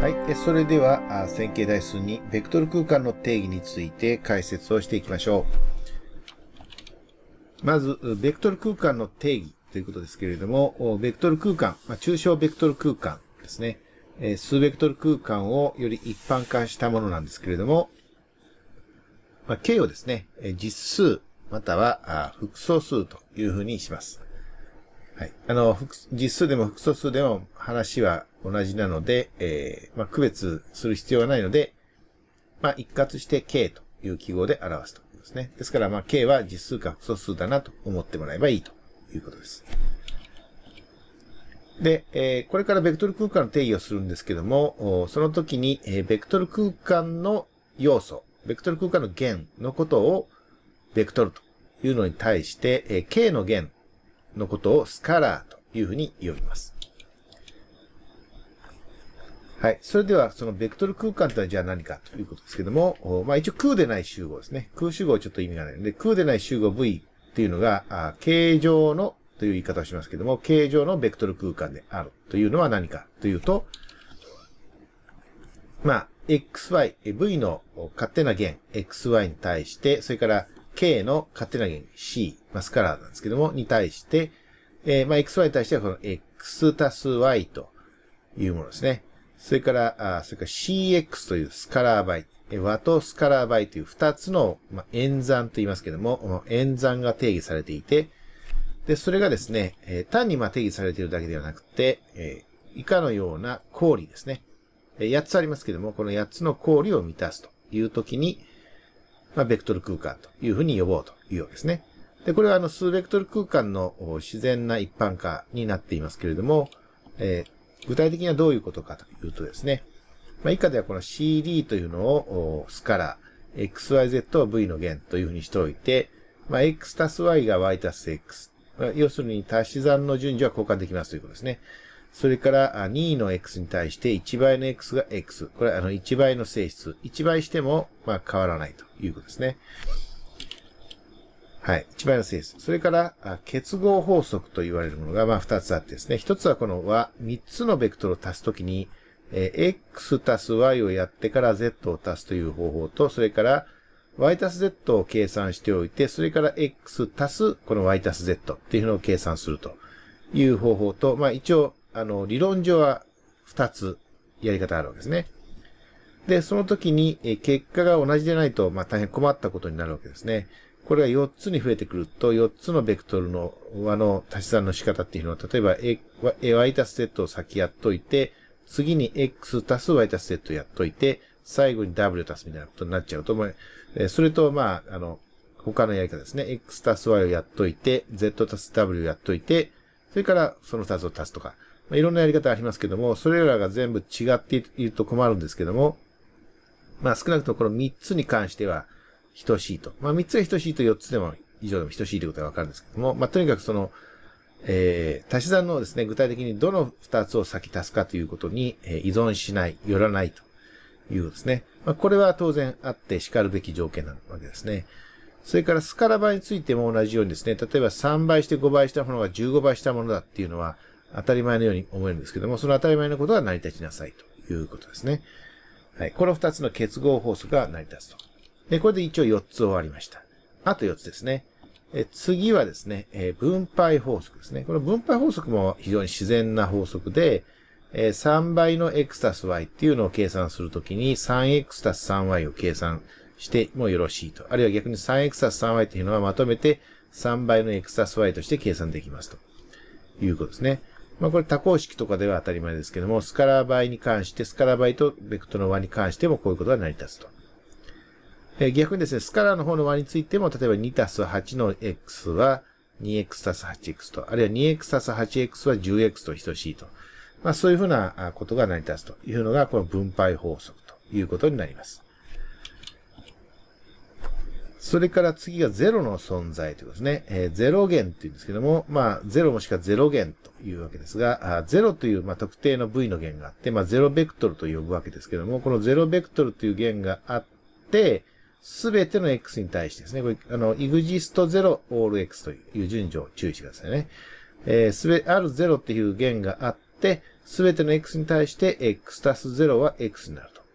はい。それでは、線形代数にベクトル空間の定義について解説をしていきましょう。まず、ベクトル空間の定義ということですけれども、ベクトル空間、ま抽象ベクトル空間ですね。数ベクトル空間をより一般化したものなんですけれども、ま K をですね、実数または複素数というふうにします。はい。あの、実数でも複素数でも話は同じなので、えー、まあ、区別する必要はないので、まあ、一括して k という記号で表すということですね。ですから、まあ、k は実数か複素数だなと思ってもらえばいいということです。で、えー、これからベクトル空間の定義をするんですけども、その時に、えー、ベクトル空間の要素、ベクトル空間の弦のことをベクトルというのに対して、えー、k の弦のことをスカラーというふうに呼びます。はい。それでは、そのベクトル空間とはじゃあ何かということですけども、まあ一応空でない集合ですね。空集合はちょっと意味がないので、空でない集合 V っていうのが、形状のという言い方をしますけども、形状のベクトル空間であるというのは何かというと、まあ、XY、V の勝手な弦、XY に対して、それから K の勝手な弦 C、マスカラーなんですけども、に対して、えー、まあ、XY に対してはこの X たす Y というものですね。それから、あそれから CX というスカラー倍、和とスカラー倍という二つの、まあ、演算と言いますけども、演算が定義されていて、で、それがですね、えー、単にま定義されているだけではなくて、えー、以下のような氷ですね。えー、8つありますけども、この8つの氷を満たすというときに、まあ、ベクトル空間というふうに呼ぼうというわけですね。で、これはあの、数ベクトル空間の自然な一般化になっていますけれども、えー、具体的にはどういうことかというとですね、まあ、以下ではこの CD というのを、スカラ、XYZ を V の弦というふうにしておいて、まあ、X たす Y が Y たす X。要するに足し算の順序は交換できますということですね。それから2の x に対して1倍の x が x。これはあの1倍の性質。1倍しても、まあ変わらないということですね。はい。1倍の性質。それから、結合法則と言われるものが、まあ2つあってですね。1つはこの和、3つのベクトルを足すときに、えー、x 足す y をやってから z を足すという方法と、それから y 足す z を計算しておいて、それから x 足すこの y 足す z っていうのを計算するという方法と、まあ一応あの、理論上は2つやり方あるわけですね。で、その時に、え結果が同じでないと、まあ、大変困ったことになるわけですね。これが4つに増えてくると、4つのベクトルの和の足し算の仕方っていうのは、例えばえ y 足す z を先やっといて、次に x 足す y 足す z やっといて、最後に w 足すみたいなことになっちゃうと思う。それと、まあ、あの、他のやり方ですね。x 足す y をやっといて、z 足す w をやっといて、それからその2つを足すとか。まあ、いろんなやり方ありますけども、それらが全部違っていると困るんですけども、まあ少なくともこの3つに関しては等しいと。まあ3つが等しいと4つでも以上でも等しいということがわかるんですけども、まあとにかくその、えー、足し算のですね、具体的にどの2つを先足すかということに、え依存しない、寄らないということですね。まあこれは当然あって叱るべき条件なわけですね。それからスカラ場についても同じようにですね、例えば3倍して5倍したものが15倍したものだっていうのは、当たり前のように思えるんですけども、その当たり前のことは成り立ちなさいということですね。はい。この二つの結合法則が成り立つと。で、これで一応四つ終わりました。あと四つですね。え次はですね、え分配法則ですね。この分配法則も非常に自然な法則で、え3倍の x たす y っていうのを計算するときに 3x たす 3y を計算してもよろしいと。あるいは逆に 3x たす 3y っていうのはまとめて3倍の x たす y として計算できますということですね。まあこれ多項式とかでは当たり前ですけども、スカラー倍に関して、スカラー倍とベクトルの和に関してもこういうことが成り立つと。え逆にですね、スカラーの方の和についても、例えば2たす8の x は 2x たす 8x と、あるいは 2x たす 8x は 10x と等しいと。まあそういうふうなことが成り立つというのが、この分配法則ということになります。それから次がゼロの存在ということですね。えー、ゼロって言うんですけども、まあ、ゼロもしくはゼロというわけですが、あゼロという、まあ、特定の V の弦があって、まあ、ゼロベクトルと呼ぶわけですけども、このゼロベクトルという弦があって、すべての X に対してですね、これ、あの、exist0 allX という順序を注意してくださいね。えー、すべ、R0 っていう弦があって、すべての X に対して X たす0は X になると。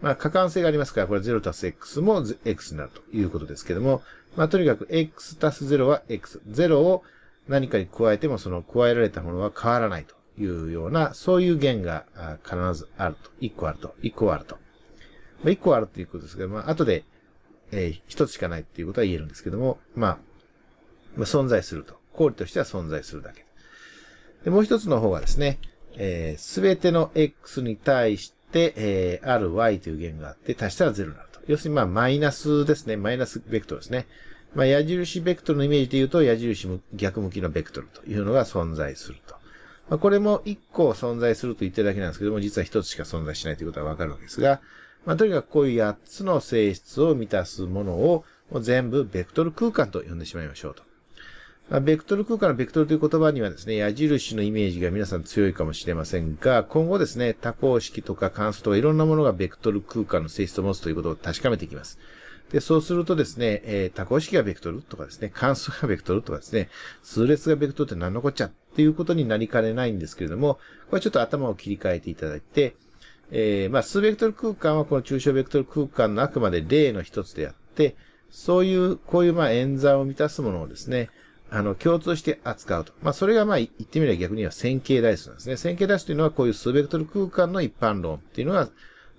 まあ、可換性がありますから、これ0たす x も x になるということですけども、まあ、とにかく x たす0は x。0を何かに加えても、その加えられたものは変わらないというような、そういう弦が必ずあると。1個あると。1個あると。まあ、1個あるということですけど、まあ、後で、えー、1つしかないっていうことは言えるんですけども、まあ、まあ、存在すると。効率としては存在するだけ。で、もう一つの方がですね、す、えー、べ、ての x に対して、、えー、ry という弦があって、足したら0になると。要するに、まあ、マイナスですね。マイナスベクトルですね。まあ、矢印ベクトルのイメージで言うと、矢印逆向きのベクトルというのが存在すると。まあ、これも1個存在すると言ってるだけなんですけども、実は1つしか存在しないということはわかるわけですが、まあ、とにかくこういう8つの性質を満たすものを、もう全部ベクトル空間と呼んでしまいましょうと。ベクトル空間のベクトルという言葉にはですね、矢印のイメージが皆さん強いかもしれませんが、今後ですね、多項式とか関数とかいろんなものがベクトル空間の性質を持つということを確かめていきます。で、そうするとですね、えー、多項式がベクトルとかですね、関数がベクトルとかですね、数列がベクトルって何のこっちゃっていうことになりかねないんですけれども、これちょっと頭を切り替えていただいて、えー、まあ、数ベクトル空間はこの抽象ベクトル空間のあくまで例の一つであって、そういう、こういうまあ演算を満たすものをですね、あの、共通して扱うと。まあ、それがまあ、言ってみれば逆には線形代数なんですね。線形代数というのはこういう数ベクトル空間の一般論っていうのが、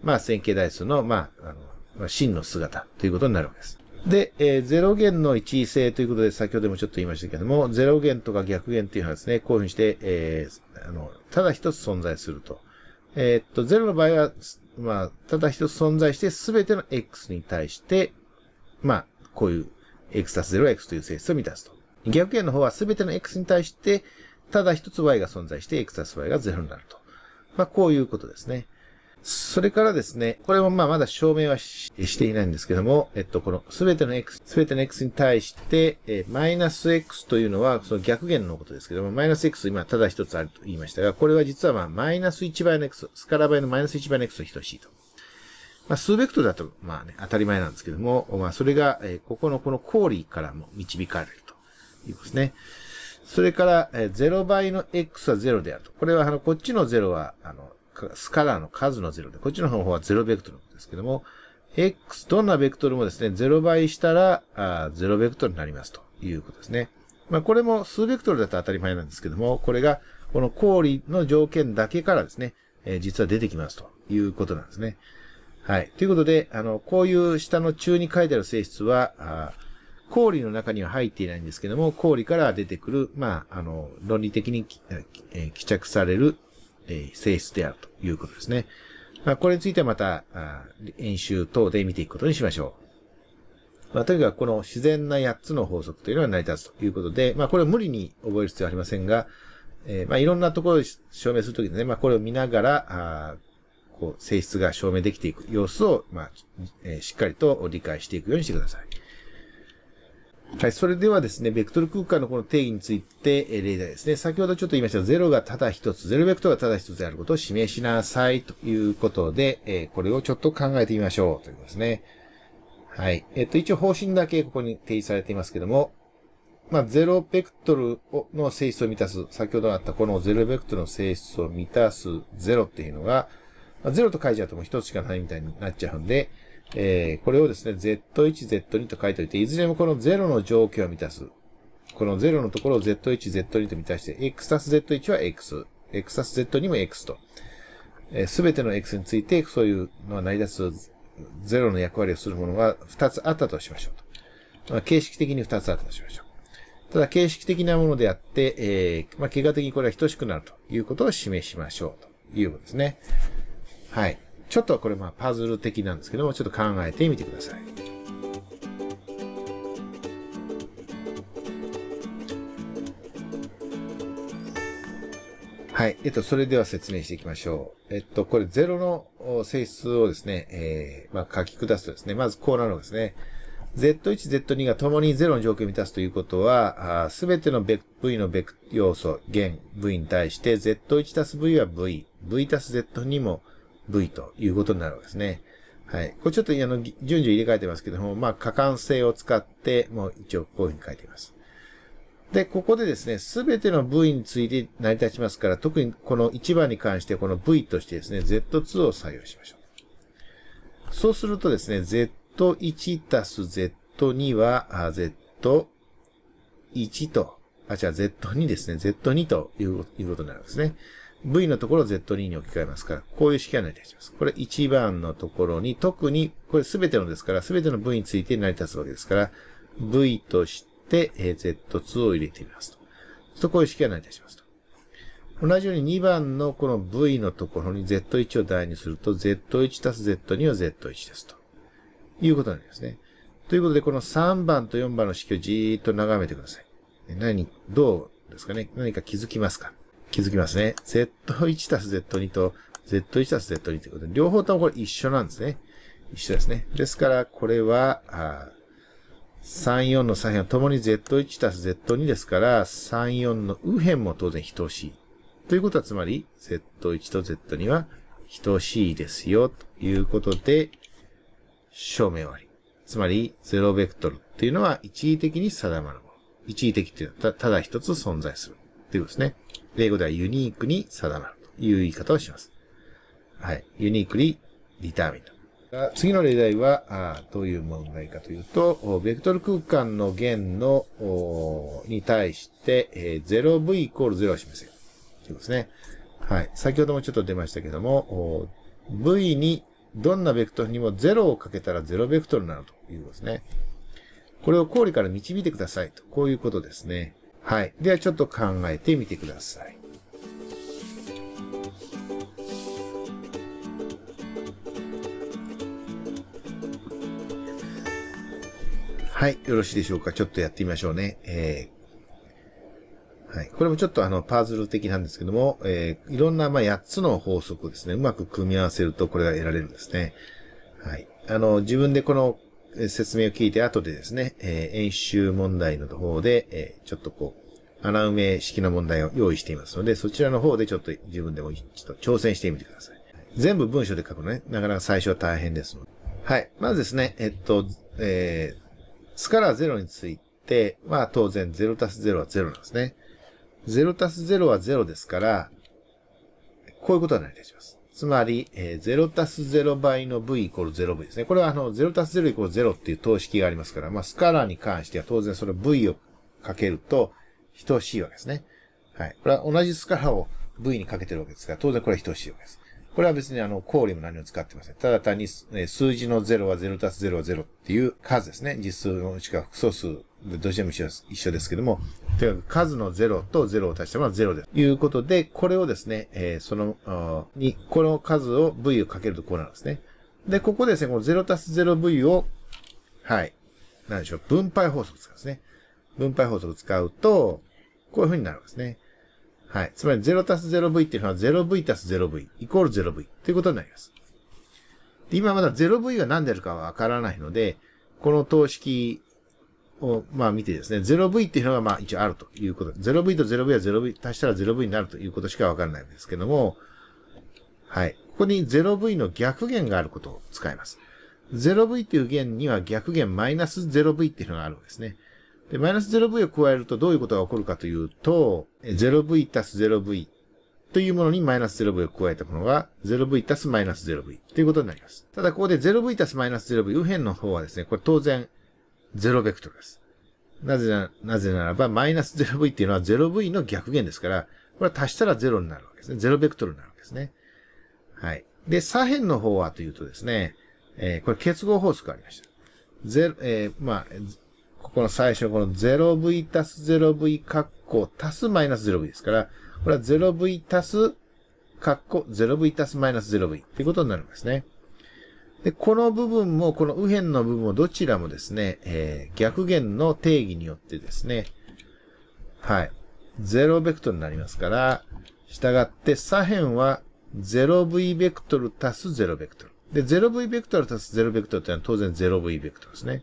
まあ、線形代数の、まあ、あの、真の姿ということになるわけです。で、えー、0弦の一位性ということで、先ほどもちょっと言いましたけども、0弦とか逆弦っていうのはですね、こういうふうにして、えー、あの、ただ一つ存在すると。えー、っと、0の場合は、まあ、ただ一つ存在して、すべての x に対して、まあ、こういう x たす0は x という性質を満たすと。逆円の方は全ての x に対して、ただ一つ y が存在して、x す y が0になると。まあ、こういうことですね。それからですね、これもまあまだ証明はしていないんですけども、えっと、このすべての x、すべての x に対して、えマイナス x というのは、その逆減のことですけども、マイナス x 今ただ一つあると言いましたが、これは実はまあ、マイナス1倍の x、スカラ倍のマイナス1倍の x と等しいと。まあ、数ベクトルだと、まあね、当たり前なんですけども、まあ、それが、えここのこの氷からも導かれると。といですね。それから、え0倍の x は0であると。これは、あの、こっちの0は、あの、スカラーの数の0で、こっちの方は0ベクトルですけども、x、どんなベクトルもですね、0倍したら、あ0ベクトルになりますということですね。まあ、これも数ベクトルだと当たり前なんですけども、これが、この氷の条件だけからですね、えー、実は出てきますということなんですね。はい。ということで、あの、こういう下の中に書いてある性質は、氷の中には入っていないんですけども、氷から出てくる、まあ、あの、論理的に、え帰着される、え性質であるということですね。まあ、これについてはまた、演習等で見ていくことにしましょう。まあ、とにかくこの自然な8つの法則というのは成り立つということで、まあ、これを無理に覚える必要はありませんが、えー、まあ、いろんなところで証明するときでね、まあ、これを見ながら、あこう、性質が証明できていく様子を、まあ、えー、しっかりと理解していくようにしてください。はい。それではですね、ベクトル空間のこの定義について、え例題ですね。先ほどちょっと言いました、0がただ一つ、0ベクトルがただ一つであることを示しなさいということで、えこれをちょっと考えてみましょうということですね。はい。えっと、一応方針だけここに定義されていますけども、まあ、0ベクトルの性質を満たす、先ほどあったこの0ベクトルの性質を満たす0っていうのが、まあ、0と書いちゃうともう1つしかないみたいになっちゃうんで、えー、これをですね、Z1、Z2 と書いておいて、いずれもこの0の状況を満たす。この0のところを Z1、Z2 と満たして、X たす Z1 は X、X たす Z2 も X と。す、え、べ、ての X について、そういうのは成り立つ0の役割をするものが2つあったとしましょうと。まあ、形式的に2つあったとしましょう。ただ、形式的なものであって、えー、まあ、結果的にこれは等しくなるということを示しましょうということですね。はい。ちょっとこれまあパズル的なんですけども、ちょっと考えてみてください。はい。えっと、それでは説明していきましょう。えっと、これ0の性質をですね、えー、まあ書き下すとですね、まずこうなるんですね。Z1、Z2 が共に0の条件を満たすということは、すべての V のベク要素、弦、V に対して Z1 たす V は V、V たす Z2 も V ということになるわけですね。はい。これちょっと、あの、順序入れ替えてますけども、まあ、可換性を使って、もう一応こういうふうに書いています。で、ここでですね、すべての V について成り立ちますから、特にこの1番に関してこの V としてですね、Z2 を採用しましょう。そうするとですね、Z1 たす Z2 は、Z1 と、あ、じゃあ Z2 ですね、Z2 ということになるんですね。V のところを Z2 に置き換えますから、こういう式は成り立ちます。これ1番のところに、特に、これ全てのですから、全ての V について成り立つわけですから、V として、え Z2 を入れてみますと。とこういう式は成り立ちますと。同じように2番のこの V のところに Z1 を代入すると、Z1 たす Z2 は Z1 ですと。いうことになりますね。ということで、この3番と4番の式をじーっと眺めてください。何、どうですかね何か気づきますか気づきますね。Z1 たす Z2 と Z1 たす Z2 ということで、両方ともこれ一緒なんですね。一緒ですね。ですから、これは、3、4の左辺はともに Z1 たす Z2 ですから、3、4の右辺も当然等しい。ということは、つまり、Z1 と Z2 は等しいですよ、ということで、証明終わり。つまり、0ベクトルっていうのは一時的に定まるもの。一時的っていうのはただ一つ存在する。ということですね。英語ではユニークに定まるという言い方をします。はい。ユニークリディターミント。次の例題は、あどういう問題かというと、ベクトル空間の弦の、に対して、えー、0v イコール0を示せる。ということですね。はい。先ほどもちょっと出ましたけども、v にどんなベクトルにも0をかけたら0ベクトルになるということですね。これを氷から導いてくださいと。こういうことですね。はい。ではちょっと考えてみてください。はい。よろしいでしょうか。ちょっとやってみましょうね。えー、はい。これもちょっとあの、パズル的なんですけども、えー、いろんな、まあ、8つの法則ですね、うまく組み合わせるとこれが得られるんですね。はい。あの、自分でこの説明を聞いて後でですね、えー、演習問題の方で、えー、ちょっとこう、穴埋め式の問題を用意していますので、そちらの方でちょっと自分でも挑戦してみてください。全部文章で書くのね、なかなか最初は大変ですので。はい。まずですね、えっと、えー、スカラー0については当然0たす0は0なんですね。0たす0は0ですから、こういうことになりたします。つまり、えー、0たす0倍の v イコール 0v ですね。これはあの、0たす0イコール0っていう等式がありますから、まあ、スカラーに関しては当然それ v をかけると、等しいわけですね。はい。これは同じスカラを V にかけてるわけですが、当然これは等しいわけです。これは別にあの、コーリも何も使ってません。ただ単に数字の0は0たす0は0っていう数ですね。実数のうちか複素数どちらも一緒ですけども、とにかく数の0と0を足したまのは0です。いうことで、これをですね、えー、その、に、この数を V をかけるとこうなんですね。で、ここですね、この0たす 0V を、はい、なんでしょう、分配法則使うんですね。分配法則使うと、こういう風になるんですね。はい。つまり 0+0v っていうのは 0v+0v すイコール 0v ということになります。で今まだ 0v が何であるかはわからないので、この等式を、まあ見てですね、0v っていうのがまあ一応あるということ。0v と 0v は 0v 足したら 0v になるということしかわからないんですけども、はい。ここに 0v の逆弦があることを使います。0v っていう弦には逆弦マイナス 0v っていうのがあるんですね。で、マイナス 0V を加えるとどういうことが起こるかというと、0V たす 0V というものにマイナス 0V を加えたものが 0V たすマイナス 0V ということになります。ただここで 0V たすマイナス 0V 右辺の方はですね、これ当然0ベクトルです。なぜな、なぜならば、マイナス 0V っていうのは 0V の逆減ですから、これは足したら0になるわけですね。0ベクトルになるわけですね。はい。で、左辺の方はというとですね、えー、これ結合法則がありました。ゼロ、えー、まあ、ここの最初、この 0v たす 0v 括弧足すマイナス 0v ですから、これは 0v たす括弧 0v たすマイナス 0v っていうことになるんですね。で、この部分も、この右辺の部分もどちらもですね、えー、逆弦の定義によってですね、はい、0ベクトルになりますから、従って左辺は 0v ベクトル足す0ベクトル。で、0v ベクトル足す0ベクトルってのは当然 0v ベクトルですね。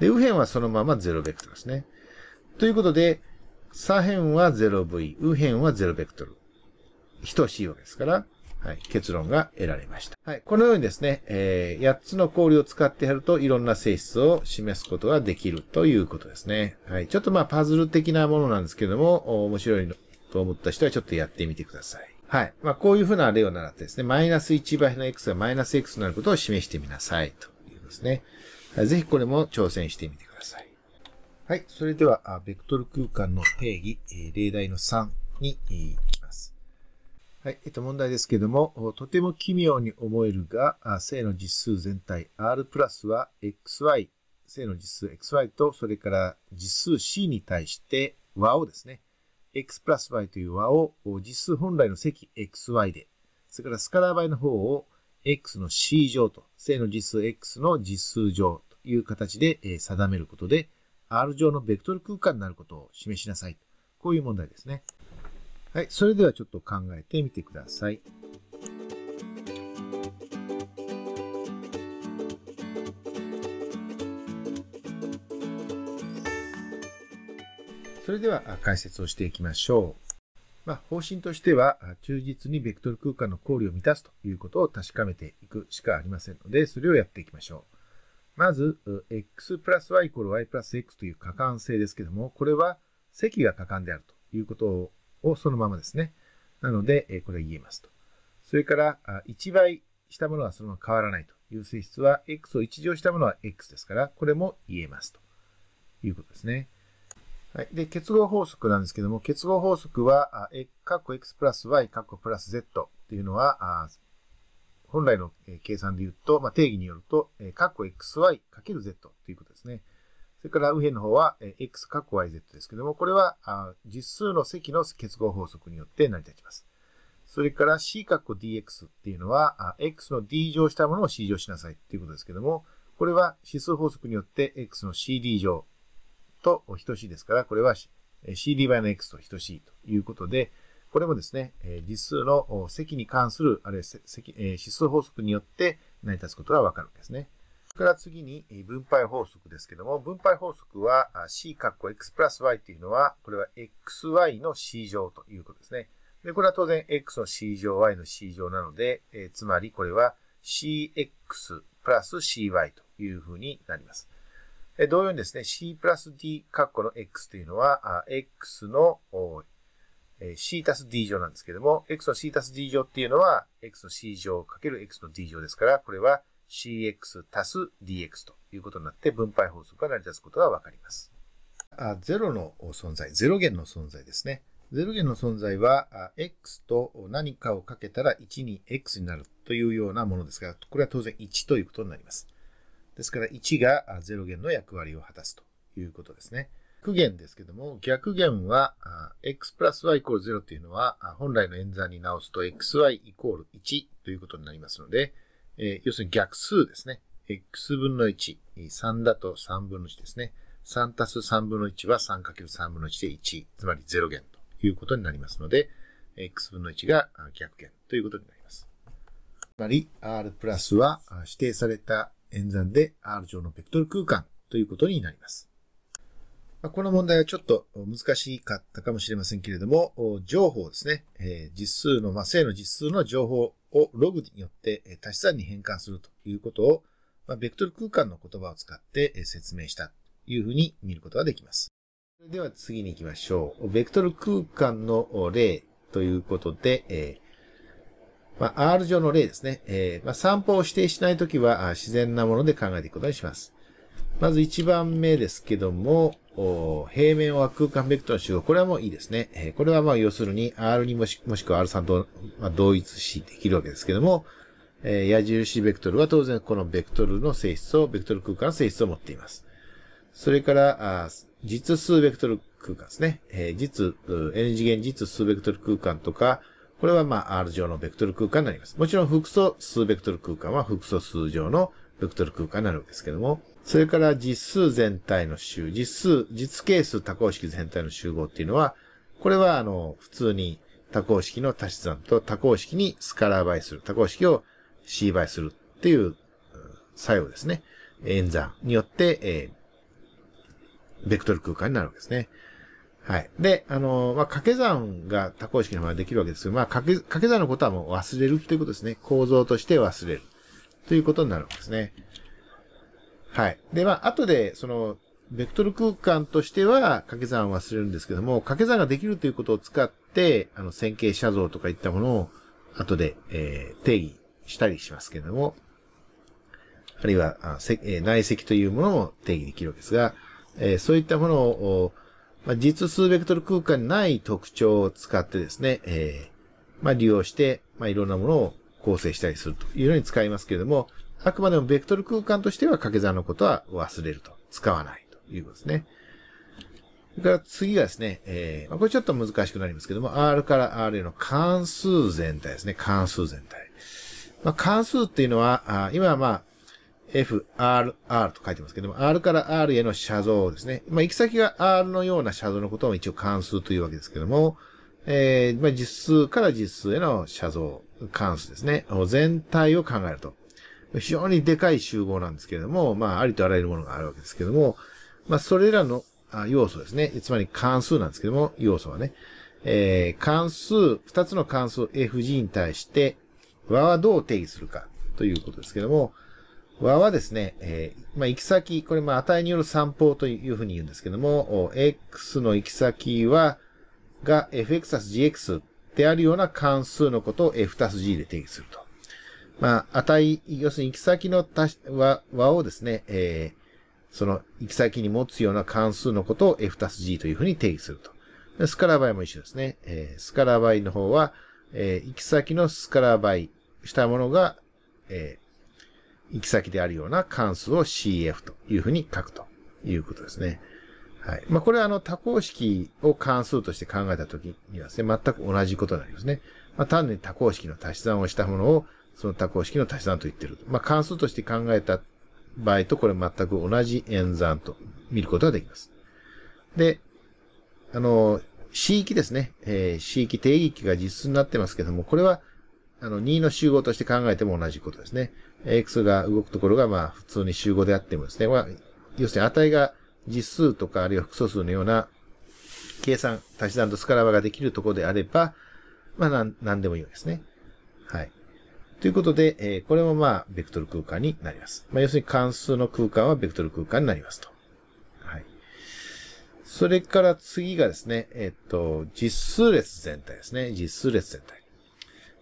で、右辺はそのまま0ベクトルですね。ということで、左辺は 0V、右辺は0ベクトル。等しいわけですから、はい、結論が得られました。はい、このようにですね、えー、8つの氷を使ってやるといろんな性質を示すことができるということですね。はい、ちょっとまあパズル的なものなんですけども、面白いのと思った人はちょっとやってみてください。はい。まあ、こういうふうな例を習ってですね、マイナス1倍の x がマイナス x になることを示してみなさいということですね。ぜひこれも挑戦してみてください。はい。それでは、ベクトル空間の定義、例題の3に行きます。はい。えっと、問題ですけども、とても奇妙に思えるが、正の実数全体 R プラスは XY、正の実数 XY と、それから実数 C に対して和をですね、X プラス Y という和を実数本来の積 XY で、それからスカラー倍の方を x の c 乗と、正の実数 x の実数乗という形で定めることで、R 上のベクトル空間になることを示しなさい。こういう問題ですね。はい、それではちょっと考えてみてください。それでは解説をしていきましょう。まあ、方針としては、忠実にベクトル空間の考慮を満たすということを確かめていくしかありませんので、それをやっていきましょう。まず、x プラス y イコール y プラス x という可感性ですけども、これは積が可感であるということをそのままですね。なので、これは言えますと。それから、1倍したものはそのまま変わらないという性質は、x を1乗したものは x ですから、これも言えますということですね。はい。で、結合法則なんですけども、結合法則は、え、かっこ x プラス y かっこプラス z っていうのは、あ本来の計算で言うと、まあ、定義によると、え、かっこ xy かける z ということですね。それから右辺の方は、え、x かっこ yz ですけども、これは、あ実数の積の結合法則によって成り立ちます。それから c かっこ dx っていうのは、あ x の d 乗したものを c 乗しなさいっていうことですけども、これは指数法則によって x の cd 乗と等しいですから、これは C d バの X と等しいということで、これもですね、実数の積に関する、あるいは指数法則によって成り立つことがわかるんですね。それから次に分配法則ですけども、分配法則は C ッコ X プラス Y というのは、これは XY の C 乗ということですね。で、これは当然 X の C 乗、Y の C 乗なので、えつまりこれは CX プラス CY というふうになります。同様にですね、c プラス d 括弧の x というのは、x の c たす d 乗なんですけども、x の c たす d 乗っていうのは、x の c 乗かける x の d 乗ですから、これは cx たす dx ということになって分配法則が成り立つことがわかります。ゼ0の存在、0元の存在ですね。0元の存在は、x と何かをかけたら1に x になるというようなものですが、これは当然1ということになります。ですから1が0弦の役割を果たすということですね。苦弦ですけども、逆弦は、x プラス y イコール0というのは、本来の演算に直すと xy イコール1ということになりますので、えー、要するに逆数ですね。x 分の1、3だと3分の1ですね。3たす3分の1は 3×3 分の1で1、つまり0弦ということになりますので、x 分の1が逆弦ということになります。つまり、r プラスは指定された演算で R 上のベクトル空間ということになります。この問題はちょっと難しかったかもしれませんけれども、情報ですね、実数の、まあ、正の実数の情報をログによって足し算に変換するということを、まあ、ベクトル空間の言葉を使って説明したというふうに見ることができます。では次に行きましょう。ベクトル空間の例ということで、まあ、R 上の例ですね。えー、まあ、散歩を指定しないときは自然なもので考えていくことにします。まず1番目ですけども、平面は空間ベクトルの集合。これはもういいですね。えー、これはまあ要するに R にもしもしくは R3 と、まあ、同一しできるわけですけども、えー、矢印ベクトルは当然このベクトルの性質を、ベクトル空間の性質を持っています。それから、あ実数ベクトル空間ですね。えー、実、N 次元実数ベクトル空間とか、これはまあ R 上のベクトル空間になります。もちろん複素数ベクトル空間は複素数上のベクトル空間になるんですけども、それから実数全体の集、実数、実係数多項式全体の集合っていうのは、これはあの、普通に多項式の足し算と多項式にスカラー倍する、多項式を C 倍するっていう作用ですね。演算によって、えー、ベクトル空間になるわけですね。はい。で、あのまあ、掛け算が多項式のままできるわけですけど、まあ、掛け、掛け算のことはもう忘れるということですね。構造として忘れる。ということになるんですね。はい。で、まあ、後で、その、ベクトル空間としては掛け算を忘れるんですけども、掛け算ができるということを使って、あの、線形写像とかいったものを、後で、えー、定義したりしますけれども、あるいは、あせえー、内積というものも定義できるわけですが、えー、そういったものを、まあ、実数ベクトル空間にない特徴を使ってですね、えー、まあ、利用して、まあ、いろんなものを構成したりするというのに使いますけれども、あくまでもベクトル空間としては掛け算のことは忘れると。使わないということですね。それから次がですね、えー、まあ、これちょっと難しくなりますけども、R から R への関数全体ですね。関数全体。まあ、関数っていうのは、あ今はまあ、FRR と書いてますけども、R から R への写像ですね。まあ、行き先が R のような写像のことを一応関数というわけですけども、えー、まあ、実数から実数への写像、関数ですね。全体を考えると。非常にでかい集合なんですけれども、まあ、ありとあらゆるものがあるわけですけども、まあ、それらの要素ですね。つまり関数なんですけども、要素はね。えー、関数、二つの関数 FG に対して、和はどう定義するかということですけども、和はですね、えー、まあ、行き先、これ、まあ、値による散歩というふうに言うんですけども、x の行き先は、が fx 足す gx ってあるような関数のことを f 足す g で定義すると。まあ、値、要するに行き先の足し和和をですね、えー、その行き先に持つような関数のことを f 足す g というふうに定義すると。スカラバイも一緒ですね。えー、スカラバイの方は、えー、行き先のスカラバイしたものが、えー、行き先であるような関数を CF というふうに書くということですね。はい。まあ、これはあの多項式を関数として考えたときにはですね、全く同じことになりますね。まあ、単に多項式の足し算をしたものを、その多項式の足し算と言ってる。まあ、関数として考えた場合とこれ全く同じ演算と見ることができます。で、あの、C 域ですね。えー、C 域定義域が実数になってますけども、これは、あの、2の集合として考えても同じことですね。x が動くところが、まあ、普通に集合であってもですね、まあ、要するに値が実数とかあるいは複素数のような計算、足し算とスカラバができるところであれば、まあ、なん、なんでもいいわけですね。はい。ということで、えー、これもまあ、ベクトル空間になります。まあ、要するに関数の空間はベクトル空間になりますと。はい。それから次がですね、えっ、ー、と、実数列全体ですね。実数列全体。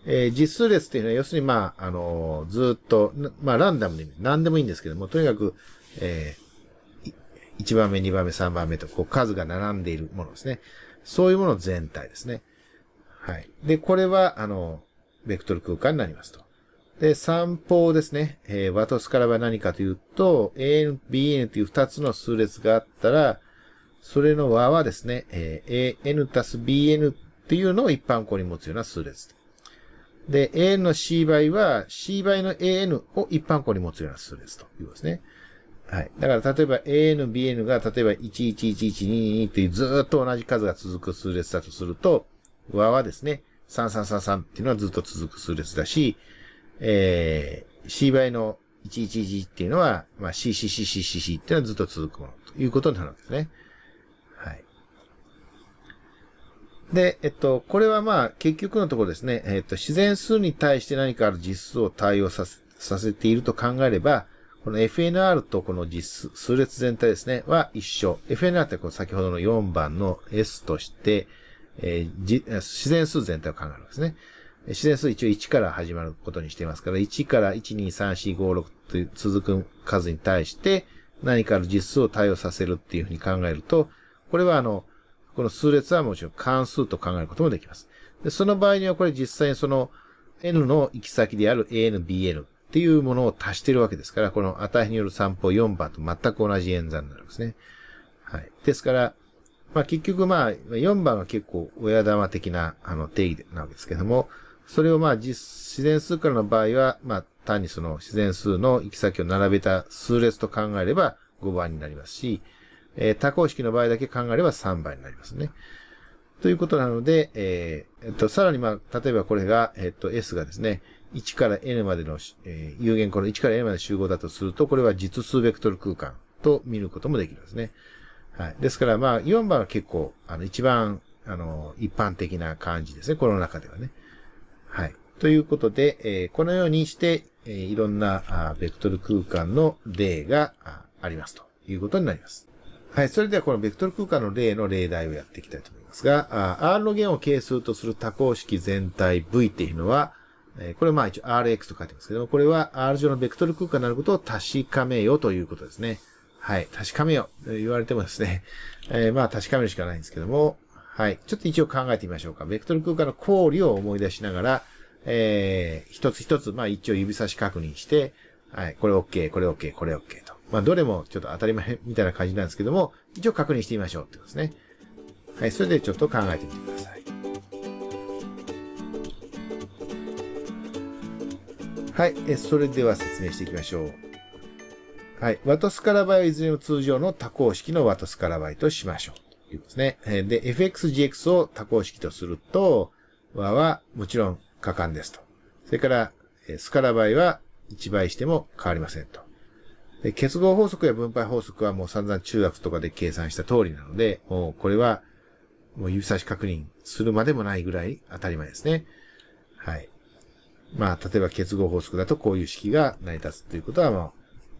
えー、実数列っていうのは、要するに、まあ、あのー、ずっと、まあ、ランダムで、何でもいいんですけども、とにかく、えー、1番目、2番目、3番目と、こう、数が並んでいるものですね。そういうもの全体ですね。はい。で、これは、あの、ベクトル空間になりますと。で、散方ですね。えー、ワトスからは何かというと、AN、BN という2つの数列があったら、それの和はですね、えー、AN たす BN っていうのを一般項に持つような数列で、an の c 倍は c 倍の an を一般項に持つような数列ということですね。はい。だから例えば an、bn が例えば1111222っていうずっと同じ数が続く数列だとすると、和はですね、3333っていうのはずっと続く数列だし、えー、c 倍の111っていうのは、まあ、ccccc っていうのはずっと続くものということになるわけですね。で、えっと、これはまあ、結局のところですね、えっと、自然数に対して何かある実数を対応させ、させていると考えれば、この FNR とこの実数、数列全体ですね、は一緒。FNR ってこの先ほどの4番の S として、えー、自然数全体を考えるんですね。自然数一応1から始まることにしていますから、1から1、2、3、4、5、6という続く数に対して、何かある実数を対応させるっていうふうに考えると、これはあの、この数列はもちろん関数と考えることもできます。で、その場合にはこれ実際にその n の行き先である an、bn っていうものを足してるわけですから、この値による散歩4番と全く同じ演算になるんですね。はい。ですから、まあ結局まあ4番は結構親玉的なあの定義なわけですけども、それをまあ自然数からの場合は、まあ単にその自然数の行き先を並べた数列と考えれば5番になりますし、えー、多項式の場合だけ考えれば3倍になりますね。ということなので、えー、えっと、さらにまあ、例えばこれが、えっと、S がですね、1から N までの、えー、有限この1から N まで集合だとすると、これは実数ベクトル空間と見ることもできるんですね。はい。ですから、まあ、4番は結構、あの、一番、あの、一般的な感じですね。この中ではね。はい。ということで、えー、このようにして、えー、いろんなあベクトル空間の例がありますということになります。はい。それではこのベクトル空間の例の例題をやっていきたいと思いますが、R の弦を係数とする多項式全体 V っていうのは、これまあ一応 Rx と書いてますけども、これは R 上のベクトル空間になることを確かめよということですね。はい。確かめよ言われてもですね、えー、まあ確かめるしかないんですけども、はい。ちょっと一応考えてみましょうか。ベクトル空間の公理を思い出しながら、えー、一つ一つ、まあ一応指差し確認して、はい。これ OK、これ OK、これ OK と。まあ、どれもちょっと当たり前みたいな感じなんですけども、一応確認してみましょうってことですね。はい、それでちょっと考えてみてください。はい、えそれでは説明していきましょう。はい、ワトスカラバイはいずれも通常の多項式のワトスカラバイとしましょう。ということですね。で、fxgx を多項式とすると、和はもちろん過感ですと。それから、スカラバイは1倍しても変わりませんと。で、結合法則や分配法則はもう散々中学とかで計算した通りなので、もうこれは、もう指差し確認するまでもないぐらい当たり前ですね。はい。まあ、例えば結合法則だとこういう式が成り立つということはも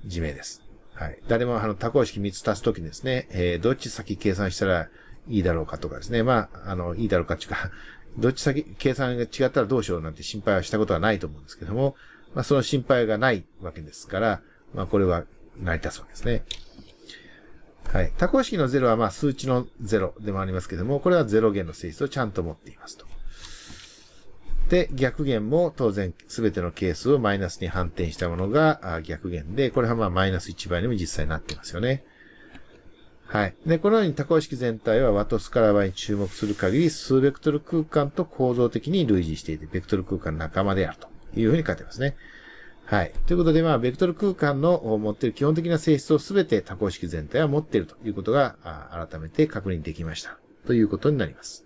う、自明です。はい。誰もあの、多項式3つ足すときにですね、えー、どっち先計算したらいいだろうかとかですね、まあ、あの、いいだろうかっていうか、どっち先、計算が違ったらどうしようなんて心配はしたことはないと思うんですけども、まあ、その心配がないわけですから、まあ、これは成り立つわけですね。はい。多項式の0は、まあ、数値の0でもありますけども、これは0元の性質をちゃんと持っていますと。で、逆弦も当然全ての係数をマイナスに反転したものが逆弦で、これはまあマイナス1倍にも実際になってますよね。はい。で、このように多項式全体はワトスカライに注目する限り、数ベクトル空間と構造的に類似していて、ベクトル空間の仲間であるというふうに書いてますね。はい。ということで、まあ、ベクトル空間の持っている基本的な性質をすべて多項式全体は持っているということが、改めて確認できました。ということになります。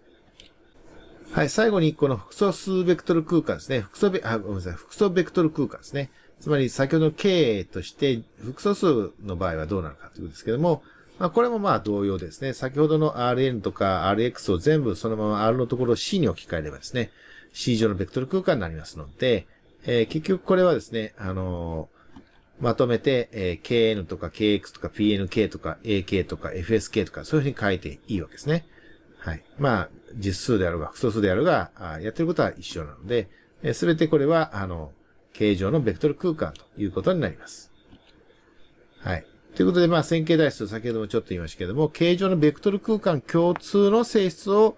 はい。最後に、この複素数ベクトル空間ですね。複素ベ、あ、ごめんなさい。複素ベクトル空間ですね。つまり、先ほどの K として、複素数の場合はどうなるかということですけども、まあ、これもまあ同様ですね。先ほどの Rn とか Rx を全部そのまま R のところを C に置き換えればですね、C 上のベクトル空間になりますので、えー、結局これはですね、あのー、まとめて、えー、KN とか KX とか PNK とか AK とか FSK とかそういうふうに書いていいわけですね。はい。まあ、実数であるが、複素数であるが、あやってることは一緒なので、す、えー、べ、てこれは、あの、形状のベクトル空間ということになります。はい。ということで、まあ、線形代数、先ほどもちょっと言いましたけども、形状のベクトル空間共通の性質を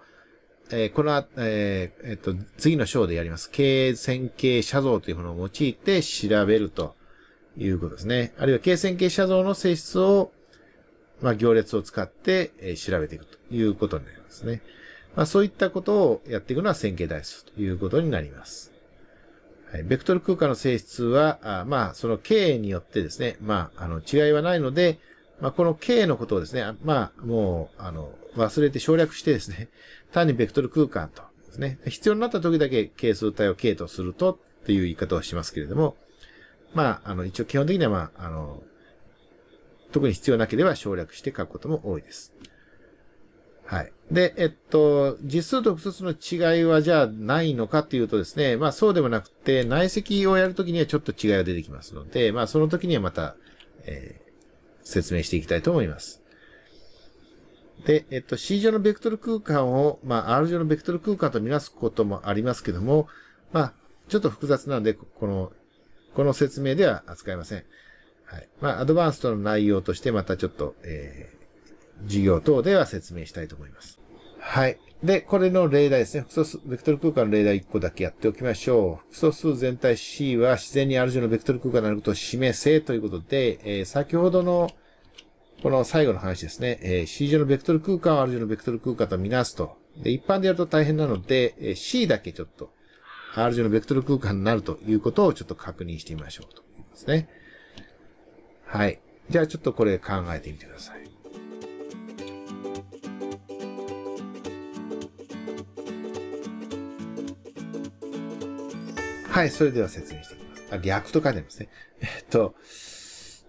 えー、この、えー、えっと、次の章でやります。経線形写像というものを用いて調べるということですね。あるいは経線形写像の性質を、まあ、行列を使って、えー、調べていくということになりますね。まあ、そういったことをやっていくのは線形代数ということになります。はい、ベクトル空間の性質は、あまあ、その形によってですね、まあ、あの、違いはないので、まあ、この K のことをですね、まあ、もう、あの、忘れて省略してですね、単にベクトル空間とですね、必要になった時だけ係数体を K とするとっていう言い方をしますけれども、まあ、あの、一応基本的には、まあ、あの、特に必要なければ省略して書くことも多いです。はい。で、えっと、実数と複数の違いはじゃあないのかっていうとですね、まあそうでもなくて、内積をやるときにはちょっと違いが出てきますので、まあその時にはまた、えー、説明していきたいと思います。で、えっと、C 上のベクトル空間を、まあ、R 上のベクトル空間とみなすこともありますけども、まあ、ちょっと複雑なので、この、この説明では扱いません。はい。まあ、アドバンストの内容として、またちょっと、えー、授業等では説明したいと思います。はい。で、これの例題ですね。複素数、ベクトル空間の例題1個だけやっておきましょう。複素数全体 C は自然に R 上のベクトル空間になることを示せということで、えー、先ほどの、この最後の話ですね。えー、C 上のベクトル空間を R 上のベクトル空間とみなすと。で、一般でやると大変なので、えー、C だけちょっと R 上のベクトル空間になるということをちょっと確認してみましょうといすね。はい。じゃあちょっとこれ考えてみてください。はい、それでは説明していきます。あ、略と書いてありますね。えっと、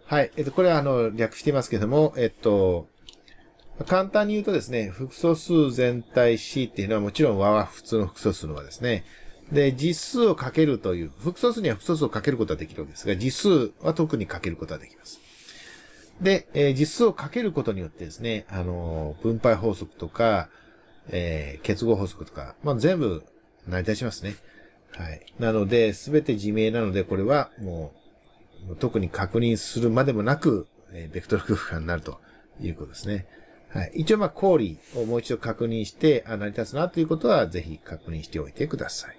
はい。えっと、これはあの、略していますけども、えっと、簡単に言うとですね、複素数全体 C っていうのはもちろん和は普通の複素数の和ですね。で、実数をかけるという、複素数には複素数をかけることはできるわけですが、実数は特にかけることはできます。で、えー、実数をかけることによってですね、あのー、分配法則とか、えー、結合法則とか、まあ、全部成り立ちますね。はい。なので、すべて自明なので、これはもう、特に確認するまでもなく、えー、ベクトル空間になるということですね。はい。一応、まあ、氷をもう一度確認して、あ、成り立つなということは、ぜひ確認しておいてください。